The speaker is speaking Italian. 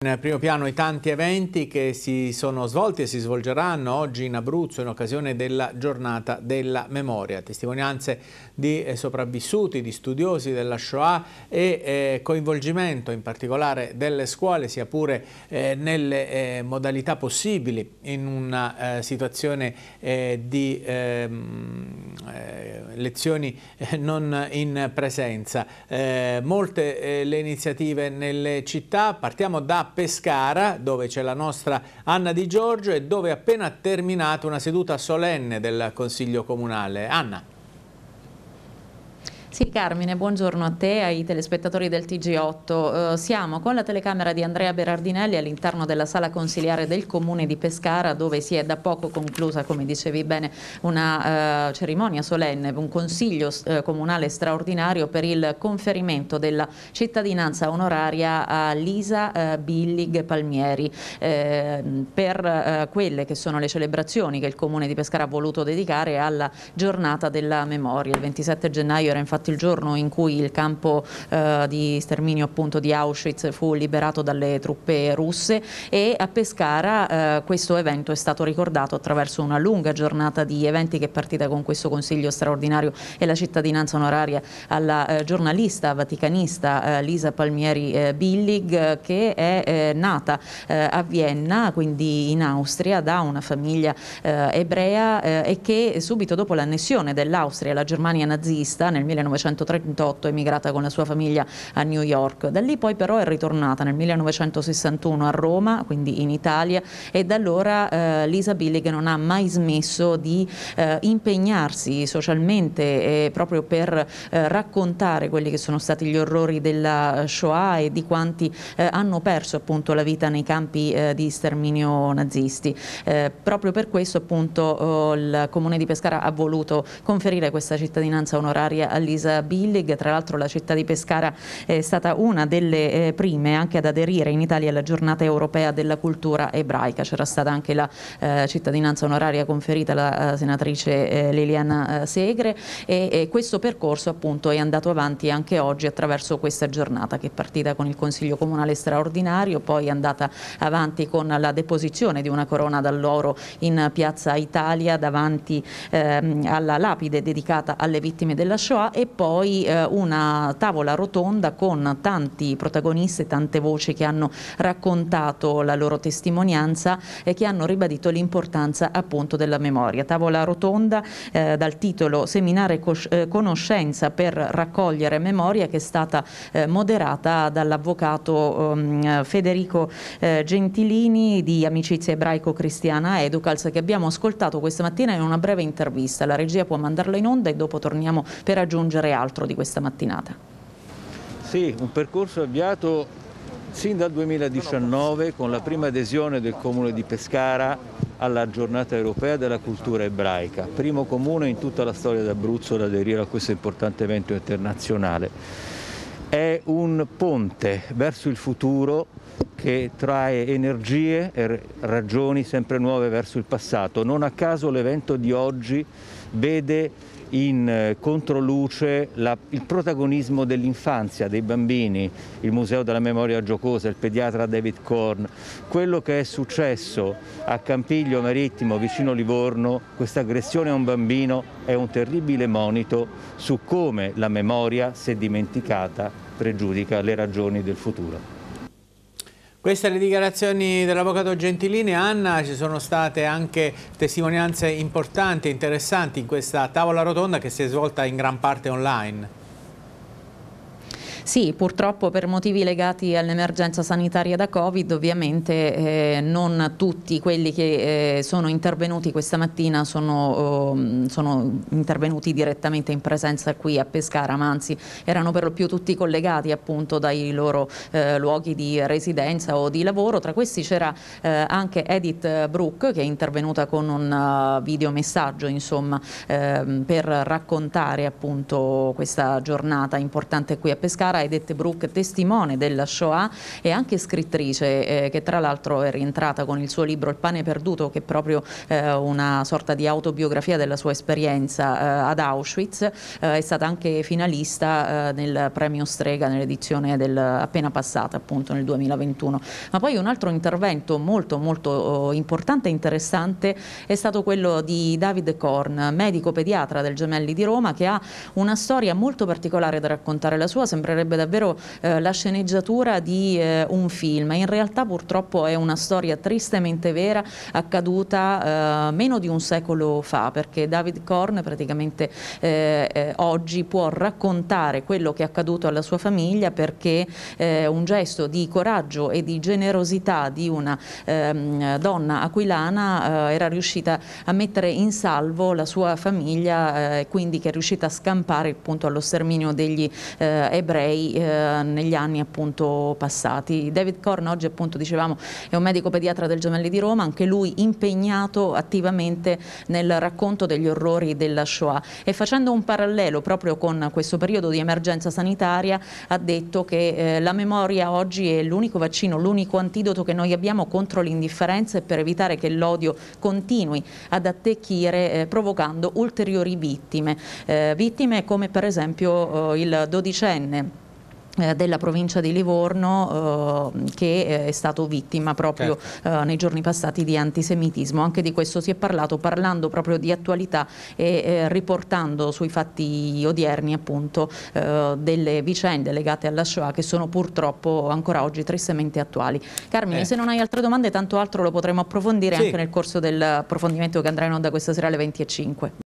In primo piano i tanti eventi che si sono svolti e si svolgeranno oggi in Abruzzo in occasione della giornata della memoria. Testimonianze di eh, sopravvissuti, di studiosi della Shoah e eh, coinvolgimento in particolare delle scuole sia pure eh, nelle modalità possibili in una situazione di ehm, lezioni non in presenza. molte le iniziative nelle città. Partiamo da Pescara dove c'è la nostra Anna Di Giorgio e dove è appena terminata una seduta solenne del Consiglio Comunale. Anna. Sì Carmine, buongiorno a te e ai telespettatori del TG8. Uh, eh, siamo con la telecamera di Andrea Berardinelli all'interno della sala consiliare del comune di Pescara dove si è da poco conclusa, come dicevi bene, una uh, cerimonia solenne, un consiglio uh, comunale straordinario per il conferimento della cittadinanza onoraria a Lisa Billig Palmieri ehm, per quelle che sono le celebrazioni che il comune di Pescara ha voluto dedicare alla giornata della memoria. Il 27 gennaio era infatti il giorno in cui il campo eh, di sterminio appunto di Auschwitz fu liberato dalle truppe russe e a Pescara eh, questo evento è stato ricordato attraverso una lunga giornata di eventi che è partita con questo consiglio straordinario e la cittadinanza onoraria alla eh, giornalista vaticanista eh, Lisa Palmieri eh, Billig che è eh, nata a Vienna, quindi in Austria, da una famiglia ebrea e che subito dopo l'annessione dell'Austria alla Germania nazista nel 19 1938 emigrata con la sua famiglia a New York. Da lì poi però è ritornata nel 1961 a Roma, quindi in Italia, e da allora eh, Lisa Billig non ha mai smesso di eh, impegnarsi socialmente eh, proprio per eh, raccontare quelli che sono stati gli orrori della Shoah e di quanti eh, hanno perso appunto la vita nei campi eh, di sterminio nazisti. proprio per questo appunto oh, il Comune di Pescara ha voluto conferire questa cittadinanza onoraria a Lisa Billig, tra l'altro la città di Pescara è stata una delle eh, prime anche ad aderire in Italia alla giornata europea della cultura ebraica, c'era stata anche la eh, cittadinanza onoraria conferita alla eh, senatrice eh, Liliana eh, Segre e, e, questo percorso appunto è andato avanti anche oggi attraverso questa giornata che è partita con il Consiglio Comunale straordinario, poi è andata avanti con la deposizione di una corona dall'oro in Piazza Italia davanti eh, alla lapide dedicata alle vittime della Shoah e poi eh, una tavola rotonda con tanti protagonisti, tante voci che hanno raccontato la loro testimonianza e che hanno ribadito l'importanza appunto della memoria. Tavola rotonda eh, dal titolo Seminare eh, Conoscenza per raccogliere memoria che è stata eh, moderata dall'avvocato ehm, Federico eh, Gentilini di Amicizia Ebraico-Cristiana Educals che abbiamo ascoltato questa mattina in una breve intervista. La regia può mandarla in onda e dopo torniamo per aggiungere leggere altro di questa mattinata. Sì, un percorso avviato sin dal 2019 con la prima adesione del comune di Pescara alla giornata europea della cultura ebraica, primo comune in tutta la storia d'Abruzzo ad aderire a questo importante evento internazionale. È un ponte verso il futuro che trae energie e ragioni sempre nuove verso il passato. Non a caso l'evento di oggi vede in eh, controluce la, il protagonismo dell'infanzia, dei bambini, il Museo della Memoria Giocosa, il pediatra David Korn, quello che è successo a Campiglio Marittimo vicino Livorno, questa aggressione a un bambino è un terribile monito su come la memoria, se dimenticata, pregiudica le ragioni del futuro. Queste le dichiarazioni dell'avvocato Gentilini. Anna, ci sono state anche testimonianze importanti e interessanti in questa tavola rotonda che si è svolta in gran parte online. Sì, purtroppo per motivi legati all'emergenza sanitaria da Covid ovviamente eh, non tutti quelli che eh, sono intervenuti questa mattina sono, eh, sono, intervenuti direttamente in presenza qui a Pescara, ma anzi erano per lo più tutti collegati appunto dai loro eh, luoghi di residenza o di lavoro, tra questi c'era eh, anche Edith Brook che è intervenuta con un uh, videomessaggio insomma, ehm, per raccontare appunto questa giornata importante qui a Pescara Sara Edette Brook, testimone della Shoah e anche scrittrice eh, che tra l'altro è rientrata con il suo libro Il pane perduto che è proprio eh, una sorta di autobiografia della sua esperienza eh, ad Auschwitz, eh, è stata anche finalista eh, nel premio Strega nell'edizione appena passata appunto nel 2021. Ma poi un altro intervento molto molto oh, importante e interessante è stato quello di David Korn, medico pediatra del Gemelli di Roma che ha una storia molto particolare da raccontare. La sua sembrerebbe sarebbe davvero eh, la sceneggiatura di eh, un film. In realtà purtroppo è una storia tristemente vera accaduta eh, meno di un secolo fa perché David Korn praticamente eh, eh, oggi può raccontare quello che è accaduto alla sua famiglia perché eh, un gesto di coraggio e di generosità di una ehm, donna aquilana era riuscita a mettere in salvo la sua famiglia e quindi che è riuscita a scampare appunto allo sterminio degli ebrei lei eh, negli anni appunto passati. David Korn oggi appunto dicevamo è un medico pediatra del Gemelli di Roma, anche lui impegnato attivamente nel racconto degli orrori della Shoah e facendo un parallelo proprio con questo periodo di emergenza sanitaria ha detto che eh, la memoria oggi è l'unico vaccino, l'unico antidoto che noi abbiamo contro l'indifferenza e per evitare che l'odio continui ad attecchire eh, provocando ulteriori vittime, eh, vittime come per esempio oh, il dodicenne eh, della provincia di Livorno eh, che eh, è stato vittima proprio certo. eh, nei giorni passati di antisemitismo. Anche di questo si è parlato parlando proprio di attualità e eh, riportando sui fatti odierni appunto eh, delle vicende legate alla Shoah che sono purtroppo ancora oggi tristemente attuali. Carmine, se ecco. non hai altre domande tanto altro lo potremo approfondire sì. anche nel corso dell'approfondimento che andrà in onda questa sera alle 20.05.